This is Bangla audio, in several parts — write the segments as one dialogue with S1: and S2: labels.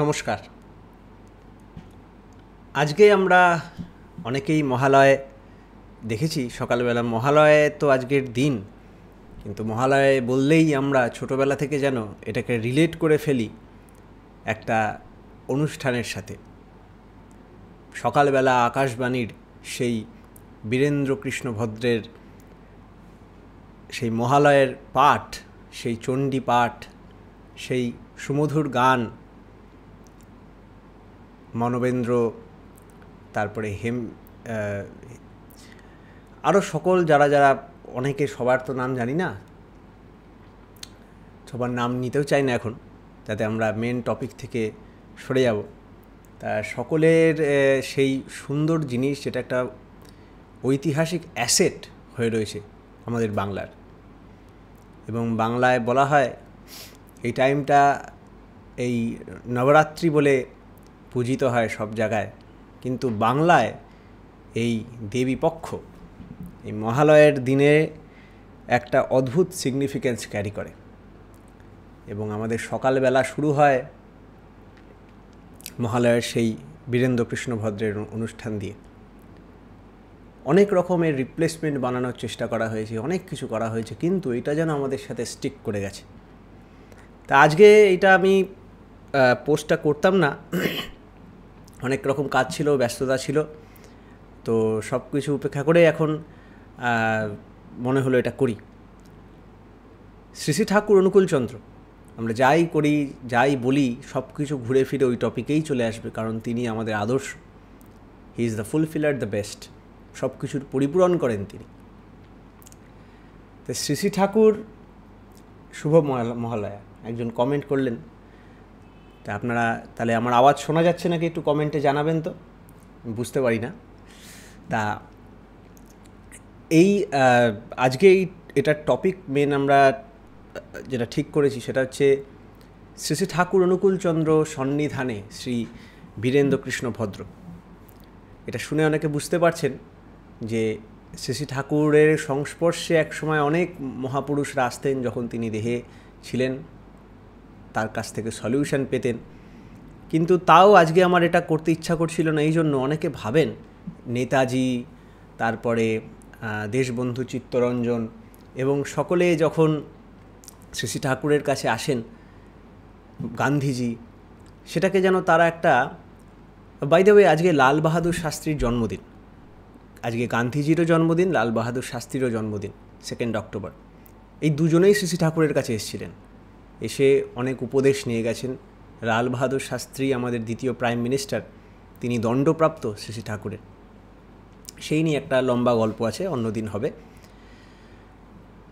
S1: নমস্কার আজকে আমরা অনেকেই মহালয়ে দেখেছি সকালবেলা মহালয়ে তো আজকের দিন কিন্তু মহালয়ে বললেই আমরা ছোটোবেলা থেকে যেন এটাকে রিলেট করে ফেলি একটা অনুষ্ঠানের সাথে সকালবেলা আকাশবাণীর সেই বীরেন্দ্র কৃষ্ণ ভদ্রের সেই মহালয়ের পাঠ সেই চণ্ডী পাঠ সেই সুমধুর গান মানবেন্দ্র তারপরে হেম আরও সকল যারা যারা অনেকে সবার তো নাম জানি না সবার নাম নিতেও চাই না এখন যাতে আমরা মেন টপিক থেকে সরে যাব তা সকলের সেই সুন্দর জিনিস যেটা একটা ঐতিহাসিক অ্যাসেট হয়ে রয়েছে আমাদের বাংলার এবং বাংলায় বলা হয় এই টাইমটা এই নবরাত্রি বলে পূজিত হয় সব জায়গায় কিন্তু বাংলায় এই দেবীপক্ষ এই মহালয়ের দিনে একটা অদ্ভুত সিগনিফিকেন্স ক্যারি করে এবং আমাদের সকালবেলা শুরু হয় মহালয়ের সেই বীরেন্দ্র কৃষ্ণ ভদ্রের অনুষ্ঠান দিয়ে অনেক রকমের রিপ্লেসমেন্ট বানানোর চেষ্টা করা হয়েছে অনেক কিছু করা হয়েছে কিন্তু এটা যেন আমাদের সাথে স্টিক করে গেছে তা আজকে এটা আমি পোস্টটা করতাম না অনেক রকম কাজ ছিল ব্যস্ততা ছিল তো সব কিছু উপেক্ষা করে এখন মনে হলো এটা করি শ্রী শ্রী ঠাকুর অনুকূলচন্দ্র আমরা যাই করি যাই বলি সব কিছু ঘুরে ফিরে ওই টপিকেই চলে আসবে কারণ তিনি আমাদের আদর্শ he is the fulfiller the best সব কিছুর পরিপূরণ করেন তিনি তো শ্রী শ্রী ঠাকুর শুভ মহালয়া একজন কমেন্ট করলেন তা আপনারা তাহলে আমার আওয়াজ শোনা যাচ্ছে নাকি একটু কমেন্টে জানাবেন তো বুঝতে পারি না তা এই আজকে এই এটার টপিক মেন আমরা যেটা ঠিক করেছি সেটা হচ্ছে শ্রী শ্রী ঠাকুর অনুকূলচন্দ্র সন্নিধানে শ্রী বীরেন্দ্র কৃষ্ণ ভদ্র এটা শুনে অনেকে বুঝতে পারছেন যে শ্রী শ্রী ঠাকুরের সংস্পর্শে একসময় অনেক মহাপুরুষরা আসতেন যখন তিনি দেহে ছিলেন তার কাছ থেকে সলিউশন পেতেন কিন্তু তাও আজকে আমার এটা করতে ইচ্ছা করছিল না এই জন্য অনেকে ভাবেন নেতাজি তারপরে দেশবন্ধু চিত্তরঞ্জন এবং সকলে যখন শ্রী শ্রী ঠাকুরের কাছে আসেন গান্ধীজি সেটাকে যেন তারা একটা বাই দ্য আজকে লাল বাহাদুর শাস্ত্রীর জন্মদিন আজকে গান্ধীজিরও জন্মদিন লাল বাহাদুর শাস্ত্রীরও জন্মদিন সেকেন্ড অক্টোবর এই দুজনেই শ্রী ঠাকুরের কাছে এসেছিলেন এসে অনেক উপদেশ নিয়ে গেছেন লালবাহাদুর শাস্ত্রী আমাদের দ্বিতীয় প্রাইম মিনিস্টার তিনি দণ্ডপ্রাপ্ত শ্রী ঠাকুরের সেই নিয়ে একটা লম্বা গল্প আছে অন্যদিন হবে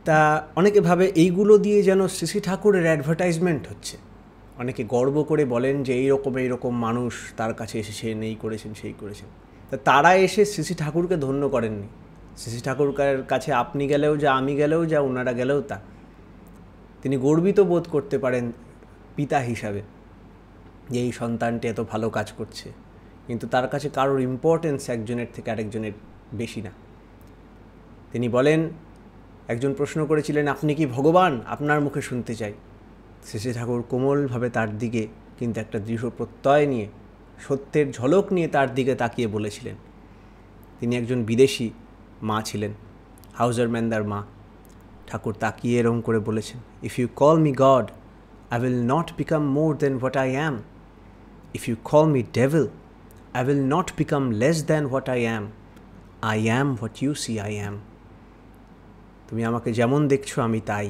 S1: তা অনেকে ভাবে এইগুলো দিয়ে যেন শ্রী ঠাকুরের অ্যাডভার্টাইজমেন্ট হচ্ছে অনেকে গর্ব করে বলেন যে এই রকম এই রকম মানুষ তার কাছে এসে সে নেই করেছেন সেই করেছেন তা তারা এসে শ্রী ঠাকুরকে ধন্য করেননি শ্রী ঠাকুরকার কাছে আপনি গেলেও যা আমি গেলেও যা ওনারা গেলেও তা তিনি গর্বিত বোধ করতে পারেন পিতা হিসাবে যে এই সন্তানটি এত ভালো কাজ করছে কিন্তু তার কাছে কারোর ইম্পর্টেন্স একজনের থেকে আরেকজনের বেশি না তিনি বলেন একজন প্রশ্ন করেছিলেন আপনি কি ভগবান আপনার মুখে শুনতে চাই শেষে ঠাকুর কোমলভাবে তার দিকে কিন্তু একটা দৃঢ় প্রত্যয় নিয়ে সত্যের ঝলক নিয়ে তার দিকে তাকিয়ে বলেছিলেন তিনি একজন বিদেশি মা ছিলেন হাউজার ম্যানদার মা ঠাকুর তাকিয়ে এরম করে বলেছেন if you call me God I will not become more than what I am if you call me devil I will not become less than what I am I am what you see I am তুমি আমাকে যেমন দেখছো আমি তাই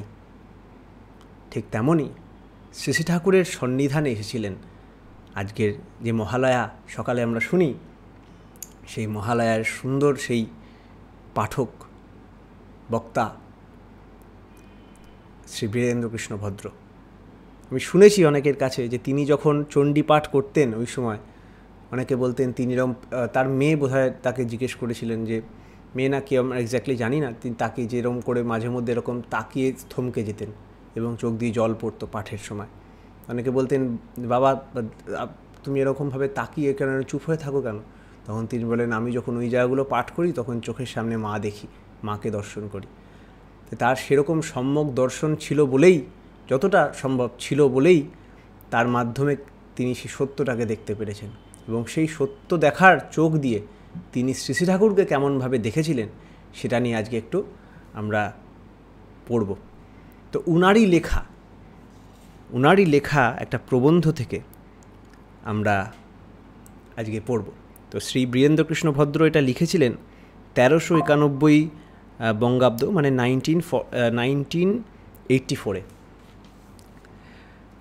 S1: ঠিক তেমনই শ্রী ঠাকুরের সন্নিধানে এসেছিলেন আজকের যে মহালয়া সকালে আমরা শুনি সেই মহালয়ার সুন্দর সেই পাঠক বক্তা শ্রী কৃষ্ণ ভদ্র আমি শুনেছি অনেকের কাছে যে তিনি যখন চণ্ডী পাঠ করতেন ওই সময় অনেকে বলতেন তিনি তার মেয়ে বোধহয় তাকে জিজ্ঞেস করেছিলেন যে মেয়ে না কি আমরা এক্স্যাক্টলি জানি না তিনি তাকে যেরকম করে মাঝে মধ্যে এরকম তাকিয়ে থমকে যেতেন এবং চোখ দিয়ে জল পড়তো পাঠের সময় অনেকে বলতেন বাবা তুমি এরকমভাবে তাকিয়ে কেন চুপ হয়ে থাকো কেন তখন তিনি বলেন আমি যখন ওই জায়গাগুলো পাঠ করি তখন চোখের সামনে মা দেখি মাকে দর্শন করি তার সেরকম সম্যক দর্শন ছিল বলেই যতটা সম্ভব ছিল বলেই তার মাধ্যমে তিনি সেই সত্যটাকে দেখতে পেরেছেন এবং সেই সত্য দেখার চোখ দিয়ে তিনি শ্রী শ্রী ঠাকুরকে কেমনভাবে দেখেছিলেন সেটা নিয়ে আজকে একটু আমরা পড়ব তো উনারই লেখা উনারই লেখা একটা প্রবন্ধ থেকে আমরা আজকে পড়ব তো শ্রী বীরেন্দ্রকৃষ্ণ ভদ্র এটা লিখেছিলেন তেরোশো একানব্বই বঙ্গাব্দ মানে নাইনটিন নাইনটিন এইটটি ফোরে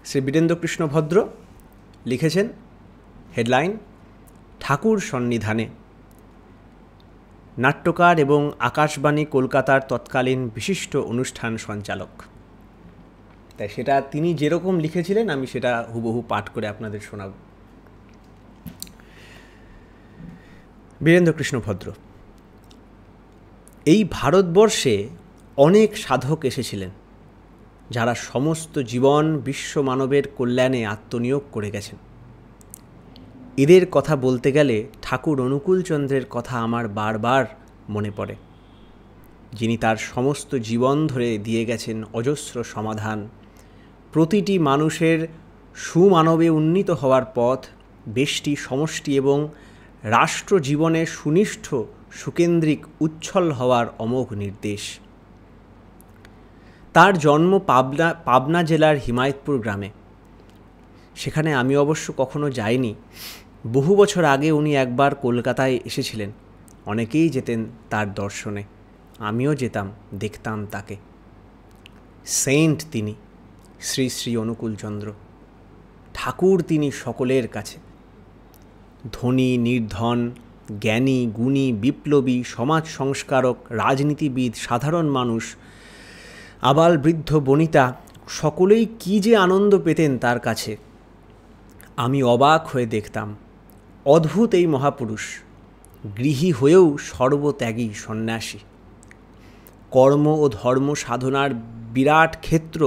S1: শ্রী বীরেন্দ্রকৃষ্ণ ভদ্র লিখেছেন হেডলাইন ঠাকুর সন্নিধানে নাট্যকার এবং আকাশবাণী কলকাতার তৎকালীন বিশিষ্ট অনুষ্ঠান সঞ্চালক তাই সেটা তিনি যেরকম লিখেছিলেন আমি সেটা হুবহু পাঠ করে আপনাদের শোনাব বীরেন্দ্রকৃষ্ণ ভদ্র এই ভারতবর্ষে অনেক সাধক এসেছিলেন যারা সমস্ত জীবন বিশ্ব মানবের কল্যাণে আত্মনিয়োগ করে গেছেন এদের কথা বলতে গেলে ঠাকুর অনুকূলচন্দ্রের কথা আমার বারবার মনে পড়ে যিনি তার সমস্ত জীবন ধরে দিয়ে গেছেন অজস্র সমাধান প্রতিটি মানুষের সুমানবে উন্নীত হওয়ার পথ বেষ্টি সমষ্টি এবং রাষ্ট্র জীবনে সুনিষ্ঠ সুকেন্দ্রিক উচ্ছল হওয়ার অমোঘ নির্দেশ তার জন্ম পাবনা পাবনা জেলার হিমায়তপুর গ্রামে সেখানে আমি অবশ্য কখনো যাইনি বহু বছর আগে উনি একবার কলকাতায় এসেছিলেন অনেকেই যেতেন তার দর্শনে আমিও যেতাম দেখতাম তাকে সেন্ট তিনি শ্রী শ্রী অনুকূলচন্দ্র ঠাকুর তিনি সকলের কাছে ধনী নির্ধন জ্ঞানী গুণী বিপ্লবী সমাজ সংস্কারক রাজনীতিবিদ সাধারণ মানুষ আবাল বৃদ্ধ বনিতা সকলেই কি যে আনন্দ পেতেন তার কাছে আমি অবাক হয়ে দেখতাম অদ্ভুত এই মহাপুরুষ গৃহী হয়েও সর্বত্যাগী সন্ন্যাসী কর্ম ও ধর্ম সাধনার বিরাট ক্ষেত্র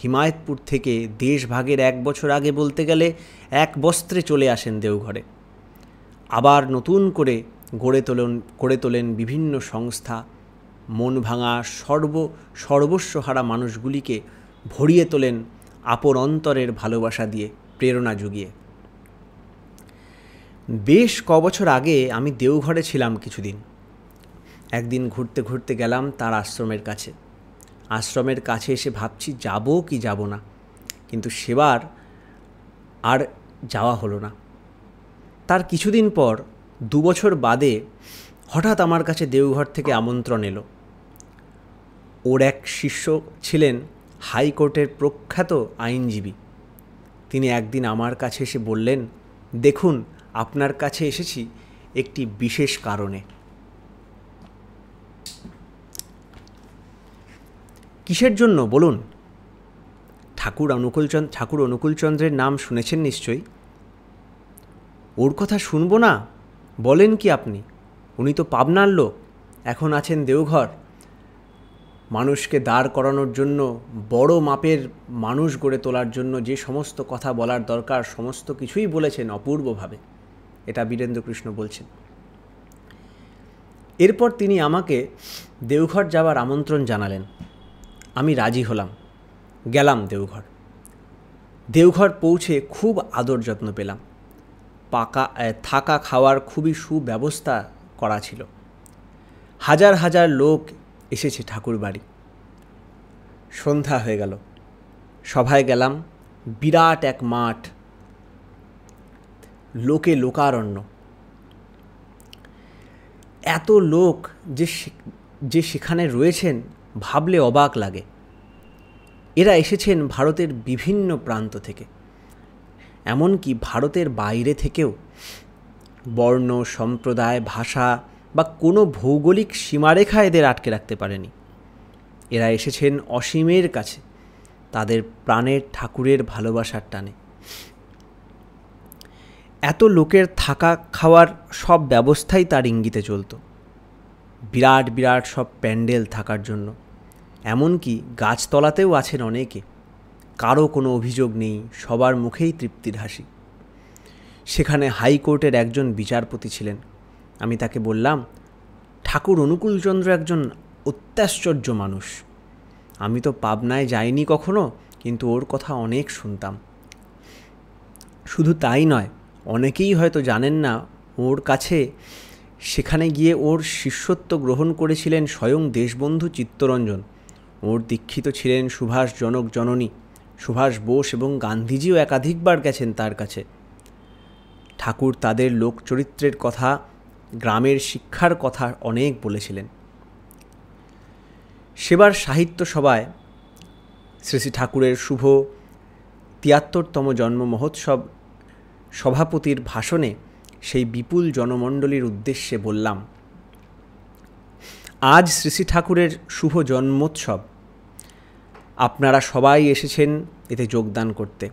S1: হিমায়তপুর থেকে দেশভাগের এক বছর আগে বলতে গেলে এক বস্ত্রে চলে আসেন দেওঘরে আবার নতুন করে গড়ে তোলেন গড়ে তোলেন বিভিন্ন সংস্থা মন ভাঙা সর্ব সর্বস্বহারা মানুষগুলিকে ভরিয়ে তোলেন আপন অন্তরের ভালোবাসা দিয়ে প্রেরণা যুগিয়ে বেশ কবছর আগে আমি দেওঘরে ছিলাম কিছুদিন একদিন ঘুরতে ঘুরতে গেলাম তার আশ্রমের কাছে আশ্রমের কাছে এসে ভাবছি যাব কি যাব না কিন্তু সেবার আর যাওয়া হলো না তার কিছুদিন পর দু বছর বাদে হঠাৎ আমার কাছে দেওঘর থেকে আমন্ত্রণ এলো ওর এক শিষ্য ছিলেন হাইকোর্টের প্রখ্যাত আইনজীবী তিনি একদিন আমার কাছে এসে বললেন দেখুন আপনার কাছে এসেছি একটি বিশেষ কারণে কিসের জন্য বলুন ঠাকুর অনুকূলচন্দ্র ঠাকুর অনুকূলচন্দ্রের নাম শুনেছেন নিশ্চয়ই ওর কথা শুনবো না বলেন কি আপনি উনি তো পাবনার লোক এখন আছেন দেওঘর মানুষকে দাঁড় করানোর জন্য বড় মাপের মানুষ গড়ে তোলার জন্য যে সমস্ত কথা বলার দরকার সমস্ত কিছুই বলেছেন অপূর্বভাবে এটা বীরেন্দ্রকৃষ্ণ বলছেন এরপর তিনি আমাকে দেওঘর যাওয়ার আমন্ত্রণ জানালেন আমি রাজি হলাম গেলাম দেওঘর দেওঘর পৌঁছে খুব আদর যত্ন পেলাম পাকা থাকা খাওয়ার খুবই সুব্যবস্থা করা ছিল হাজার হাজার লোক এসেছে ঠাকুর বাড়ি সন্ধ্যা হয়ে গেল সভায় গেলাম বিরাট এক মাঠ লোকে লোকারণ্য এত লোক যে যে সেখানে রয়েছেন ভাবলে অবাক লাগে এরা এসেছেন ভারতের বিভিন্ন প্রান্ত থেকে এমনকি ভারতের বাইরে থেকেও বর্ণ সম্প্রদায় ভাষা বা কোনো ভৌগোলিক সীমারেখা এদের আটকে রাখতে পারেনি এরা এসেছেন অসীমের কাছে তাদের প্রাণের ঠাকুরের ভালোবাসার টানে এত লোকের থাকা খাওয়ার সব ব্যবস্থাই তার ইঙ্গিতে চলত বিরাট বিরাট সব প্যান্ডেল থাকার জন্য এমনকি গাছতলাতেও আছেন অনেকে কারো কোনো অভিযোগ নেই সবার মুখেই তৃপ্তির হাসি সেখানে হাইকোর্টের একজন বিচারপতি ছিলেন আমি তাকে বললাম ঠাকুর অনুকূলচন্দ্র একজন অত্যাশ্চর্য মানুষ আমি তো পাবনায় যাইনি কখনো কিন্তু ওর কথা অনেক শুনতাম শুধু তাই নয় অনেকেই হয়তো জানেন না ওর কাছে সেখানে গিয়ে ওর শিষ্যত্ব গ্রহণ করেছিলেন স্বয়ং দেশবন্ধু চিত্তরঞ্জন ওর দীক্ষিত ছিলেন সুভাষ জনক জননী সুভাষ বোস এবং গান্ধীজিও একাধিকবার গেছেন তার কাছে ঠাকুর তাদের লোকচরিত্রের কথা গ্রামের শিক্ষার কথা অনেক বলেছিলেন সেবার সাহিত্য সভায় শ্রী শ্রী ঠাকুরের শুভ তিয়াত্তরতম জন্ম মহোৎসব সভাপতির ভাষণে সেই বিপুল জনমণ্ডলীর উদ্দেশ্যে বললাম আজ শ্রী শ্রী ঠাকুরের শুভ জন্মোৎসব আপনারা সবাই এসেছেন এতে যোগদান করতে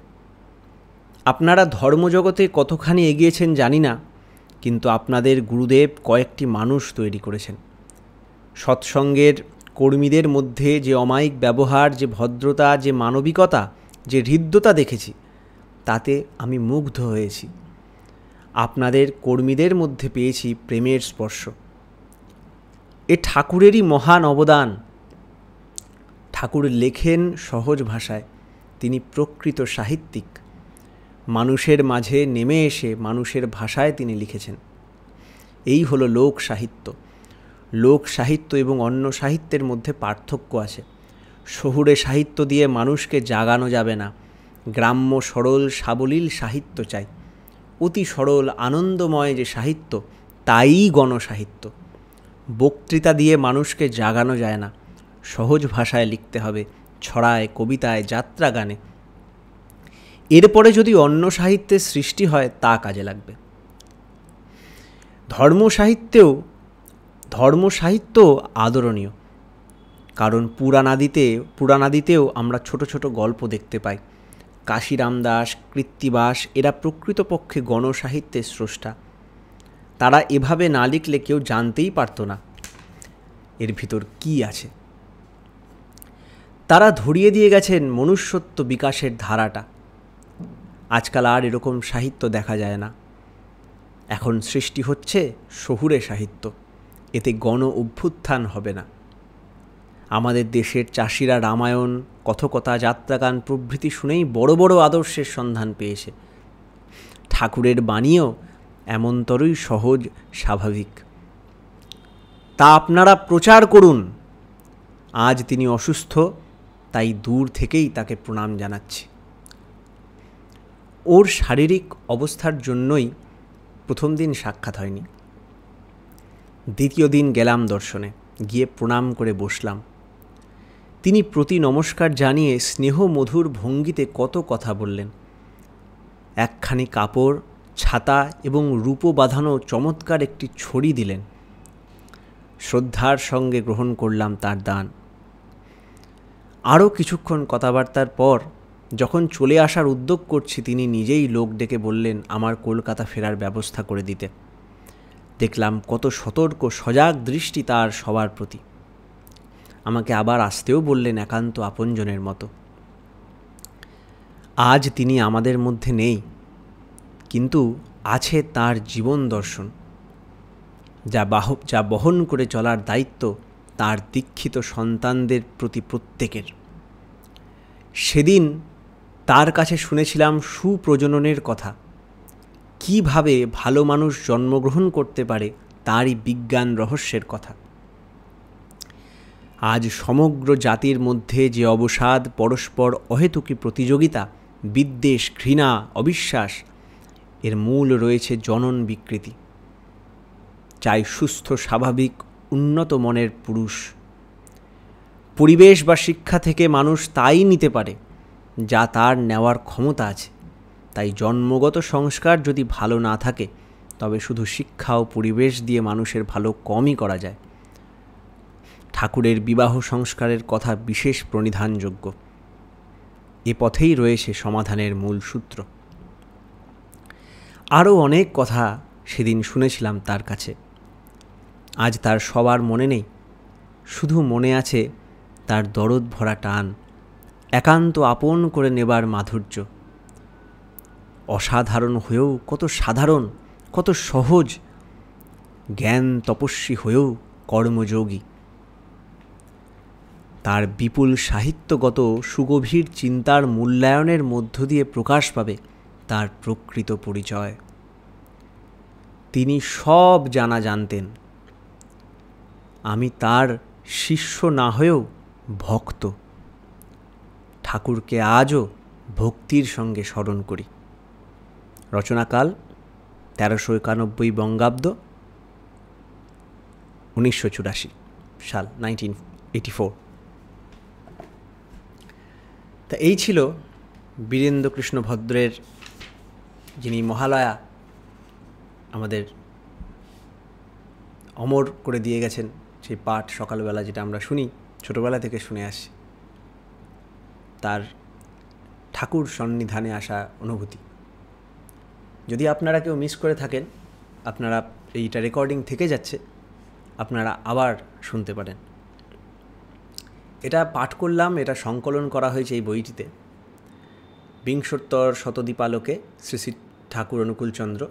S1: আপনারা ধর্মজগতে কতখানি এগিয়েছেন জানি না কিন্তু আপনাদের গুরুদেব কয়েকটি মানুষ তৈরি করেছেন সৎসঙ্গের কর্মীদের মধ্যে যে অমায়িক ব্যবহার যে ভদ্রতা যে মানবিকতা যে হৃদ্যতা দেখেছি তাতে আমি মুগ্ধ হয়েছি আপনাদের কর্মীদের মধ্যে পেয়েছি প্রেমের স্পর্শ এ ঠাকুরেরই মহান অবদান ঠাকুর লেখেন সহজ ভাষায় তিনি প্রকৃত সাহিত্যিক মানুষের মাঝে নেমে এসে মানুষের ভাষায় তিনি লিখেছেন এই হলো লোক সাহিত্য লোক সাহিত্য এবং অন্য সাহিত্যের মধ্যে পার্থক্য আছে শহুরে সাহিত্য দিয়ে মানুষকে জাগানো যাবে না গ্রাম্য সরল সাবলীল সাহিত্য চাই অতি সরল আনন্দময় যে সাহিত্য তাই গণসাহিত্য বক্তৃতা দিয়ে মানুষকে জাগানো যায় না সহজ ভাষায় লিখতে হবে ছড়ায় কবিতায় যাত্রা গানে এরপরে যদি অন্য সাহিত্যের সৃষ্টি হয় তা কাজে লাগবে ধর্ম সাহিত্যেও ধর্ম সাহিত্য আদরণীয় কারণ পুরাণাদিতে পুরাণাদিতেও আমরা ছোট ছোট গল্প দেখতে পাই কাশিরাম দাস কৃত্তিবাস এরা প্রকৃতপক্ষে গণসাহিত্যের স্রষ্টা তারা এভাবে না লিখলে কেউ জানতেই পারত না এর ভিতর কি আছে তারা ধরিয়ে দিয়ে গেছেন মনুষ্যত্ব বিকাশের ধারাটা আজকাল আর এরকম সাহিত্য দেখা যায় না এখন সৃষ্টি হচ্ছে শহুরে সাহিত্য এতে গণ অভ্যুত্থান হবে না আমাদের দেশের চাষিরা রামায়ণ কথকতা যাত্রাগান প্রভৃতি শুনেই বড় বড় আদর্শের সন্ধান পেয়েছে ঠাকুরের বাণীও এমনতরই সহজ স্বাভাবিক তা আপনারা প্রচার করুন আজ তিনি অসুস্থ তাই দূর থেকেই তাকে প্রণাম জানাচ্ছি ওর শারীরিক অবস্থার জন্যই প্রথম দিন সাক্ষাৎ হয়নি দ্বিতীয় দিন গেলাম দর্শনে গিয়ে প্রণাম করে বসলাম তিনি প্রতি নমস্কার জানিয়ে স্নেহ মধুর ভঙ্গিতে কত কথা বললেন একখানি কাপড় ছাতা এবং রূপো বাঁধানো চমৎকার একটি ছড়ি দিলেন শ্রদ্ধার সঙ্গে গ্রহণ করলাম তার দান আরও কিছুক্ষণ কথাবার্তার পর যখন চলে আসার উদ্যোগ করছি তিনি নিজেই লোক ডেকে বললেন আমার কলকাতা ফেরার ব্যবস্থা করে দিতে দেখলাম কত সতর্ক সজাগ দৃষ্টি তার সবার প্রতি আমাকে আবার আসতেও বললেন একান্ত আপনজনের মতো আজ তিনি আমাদের মধ্যে নেই কিন্তু আছে তার জীবন দর্শন যা বাহ যা বহন করে চলার দায়িত্ব তার দীক্ষিত সন্তানদের প্রতি প্রত্যেকের সেদিন তার কাছে শুনেছিলাম সুপ্রজননের কথা কিভাবে ভালো মানুষ জন্মগ্রহণ করতে পারে তারই বিজ্ঞান রহস্যের কথা আজ সমগ্র জাতির মধ্যে যে অবসাদ পরস্পর অহেতুকী প্রতিযোগিতা বিদ্বেষ ঘৃণা অবিশ্বাস এর মূল রয়েছে জনন বিকৃতি চাই সুস্থ স্বাভাবিক উন্নত মনের পুরুষ পরিবেশ বা শিক্ষা থেকে মানুষ তাই নিতে পারে যা তার নেওয়ার ক্ষমতা আছে তাই জন্মগত সংস্কার যদি ভালো না থাকে তবে শুধু শিক্ষা ও পরিবেশ দিয়ে মানুষের ভালো কমই করা যায় ঠাকুরের বিবাহ সংস্কারের কথা বিশেষ প্রণিধানযোগ্য এ পথেই রয়েছে সমাধানের মূল সূত্র আরও অনেক কথা সেদিন শুনেছিলাম তার কাছে আজ তার সবার মনে নেই শুধু মনে আছে তার দরদ ভরা টান একান্ত আপন করে নেবার মাধুর্য অসাধারণ হয়েও কত সাধারণ কত সহজ জ্ঞান তপস্বী হয়েও কর্মযোগী তার বিপুল সাহিত্যগত সুগভীর চিন্তার মূল্যায়নের মধ্য দিয়ে প্রকাশ পাবে তার প্রকৃত পরিচয় তিনি সব জানা জানতেন আমি তার শিষ্য না হয়েও ভক্ত ঠাকুরকে আজও ভক্তির সঙ্গে স্মরণ করি রচনাকাল তেরোশো একানব্বই বঙ্গাব্দ উনিশশো চুরাশি সাল নাইনটিন এইটি ফোর তা এই ছিল বীরেন্দ্র কৃষ্ণ ভদ্রের যিনি মহালয়া আমাদের অমর করে দিয়ে গেছেন সেই পাঠ সকালবেলা যেটা আমরা শুনি ছোটোবেলা থেকে শুনে আসি তার ঠাকুর সন্নিধানে আসা অনুভূতি যদি আপনারা কেউ মিস করে থাকেন আপনারা এইটা রেকর্ডিং থেকে যাচ্ছে আপনারা আবার শুনতে পারেন এটা পাঠ করলাম এটা সংকলন করা হয়েছে এই বইটিতে বিংশোত্তর শতদীপালোকে শ্রী শ্রী ঠাকুর অনুকূলচন্দ্র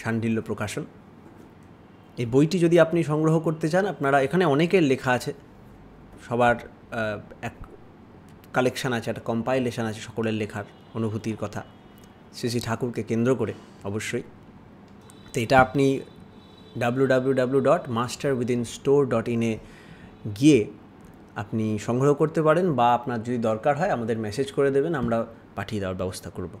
S1: সান্ডিল্য প্রকাশন এই বইটি যদি আপনি সংগ্রহ করতে চান আপনারা এখানে অনেকের লেখা আছে সবার এক কালেকশান আছে একটা কম্পাইলেশান আছে সকলের লেখার অনুভূতির কথা শ্রী শ্রী ঠাকুরকে কেন্দ্র করে অবশ্যই তো এটা আপনি W W W dot master within store dot ইনে গিয়ে আপনি সংগ্রহ করতে পারেন বা আপনার যদি দরকার হয় আমাদের মেসেজ করে দেবেন আমরা পাঠিয়ে দেওয়ার ব্যবস্থা করব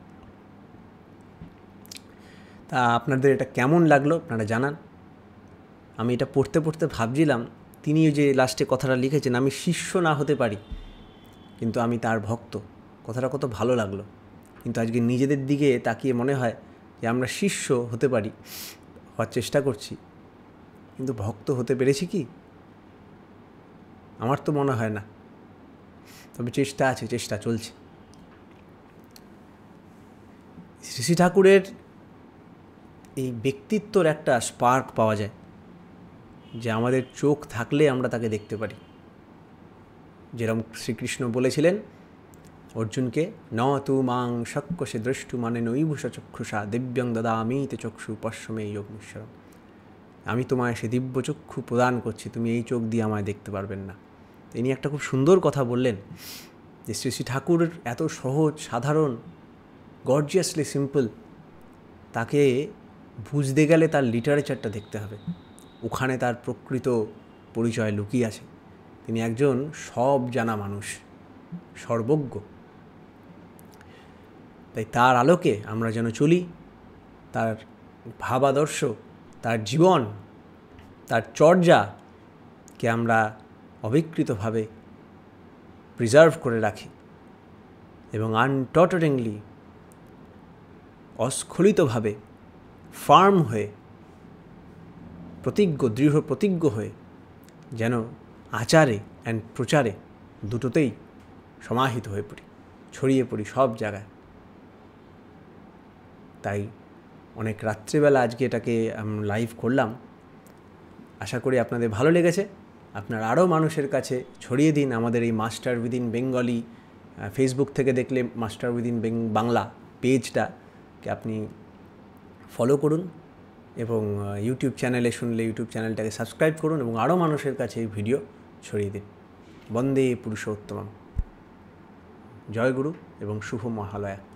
S1: তা আপনাদের এটা কেমন লাগলো আপনারা জানান আমি এটা পড়তে পড়তে ভাবছিলাম তিনি যে লাস্টে কথাটা লিখেছেন আমি শিষ্য না হতে পারি কিন্তু আমি তার ভক্ত কথাটা কত ভালো লাগলো কিন্তু আজকে নিজেদের দিকে তাকিয়ে মনে হয় যে আমরা শিষ্য হতে পারি হওয়ার চেষ্টা করছি কিন্তু ভক্ত হতে পেরেছি কি আমার তো মনে হয় না তবে চেষ্টা আছে চেষ্টা চলছে শ্রী ঠাকুরের এই ব্যক্তিত্বর একটা স্পার্ক পাওয়া যায় যে আমাদের চোখ থাকলে আমরা তাকে দেখতে পারি যেরম শ্রীকৃষ্ণ বলেছিলেন অর্জুনকে ন তু মাং সক্ষসে দ্রষ্টু মানে নৈভূষ চক্ষুষা দিব্যং দাদা আমি তে চক্ষু এই যোগমীশ্বরম আমি তোমায় সে দিব্য চক্ষু প্রদান করছি তুমি এই চোখ দিয়ে আমায় দেখতে পারবেন না তিনি একটা খুব সুন্দর কথা বললেন যে শ্রী শ্রী ঠাকুর এত সহজ সাধারণ গর্জিয়াসলি সিম্পল তাকে বুঝতে গেলে তার লিটারেচারটা দেখতে হবে ওখানে তার প্রকৃত পরিচয় লুকিয়ে আছে তিনি একজন সব জানা মানুষ সর্বজ্ঞ তাই তার আলোকে আমরা যেন চলি তার ভাবাদর্শ তার জীবন তার চর্যাকে আমরা অবিকৃতভাবে প্রিজার্ভ করে রাখি এবং আনটটারিংলি অস্খলিতভাবে ফার্ম হয়ে প্রতিজ্ঞ দৃঢ় প্রতিজ্ঞ হয়ে যেন আচারে অ্যান্ড প্রচারে দুটোতেই সমাহিত হয়ে পড়ি ছড়িয়ে পড়ি সব জায়গায় তাই অনেক রাত্রিবেলা আজকে এটাকে লাইভ করলাম আশা করি আপনাদের ভালো লেগেছে আপনার আরও মানুষের কাছে ছড়িয়ে দিন আমাদের এই মাস্টার উইদিন বেঙ্গলি ফেসবুক থেকে দেখলে মাস্টার উইদিন বাংলা পেজটাকে আপনি ফলো করুন এবং ইউটিউব চ্যানেলে শুনলে ইউটিউব চ্যানেলটাকে সাবস্ক্রাইব করুন এবং আরও মানুষের কাছে এই ভিডিও ছড়িয়ে দিন বন্দে পুরুষোত্তম জয় গুরু এবং শুভ মহালয়া